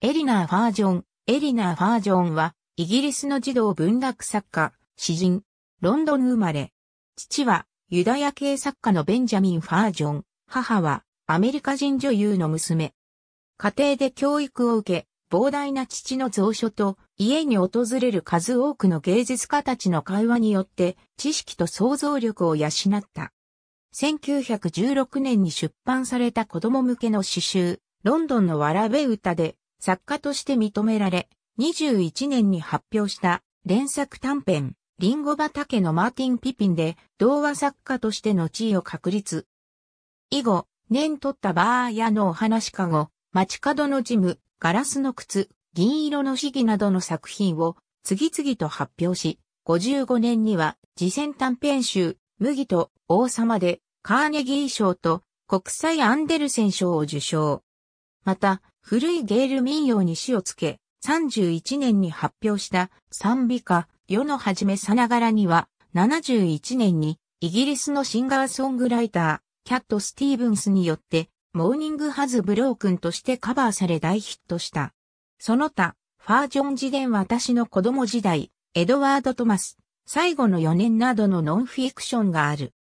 エリナー・ファージョン。エリナー・ファージョンは、イギリスの児童文学作家、詩人、ロンドン生まれ。父は、ユダヤ系作家のベンジャミン・ファージョン。母は、アメリカ人女優の娘。家庭で教育を受け、膨大な父の蔵書と、家に訪れる数多くの芸術家たちの会話によって、知識と想像力を養った。1916年に出版された子供向けの詩集、ロンドンのわらべ歌で、作家として認められ、21年に発表した連作短編、リンゴ畑のマーティン・ピピンで、童話作家としての地位を確立。以後、年取ったバーやのお話かご、街角のジム、ガラスの靴、銀色の市議などの作品を次々と発表し、55年には、次戦短編集、麦と王様で、カーネギー賞と国際アンデルセン賞を受賞。また、古いゲール民謡に詩をつけ、31年に発表した賛美歌、世の始めさながらには、71年にイギリスのシンガーソングライター、キャット・スティーブンスによって、モーニング・ハズ・ブロークンとしてカバーされ大ヒットした。その他、ファージョン時伝私の子供時代、エドワード・トマス、最後の4年などのノンフィクションがある。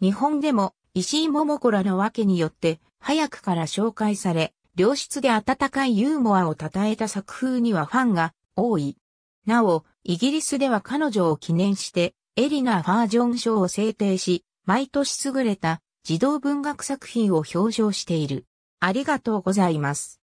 日本でも、石井桃子らのわけによって、早くから紹介され、良質で温かいユーモアを称えた作風にはファンが多い。なお、イギリスでは彼女を記念して、エリナ・ファージョン賞を制定し、毎年優れた児童文学作品を表彰している。ありがとうございます。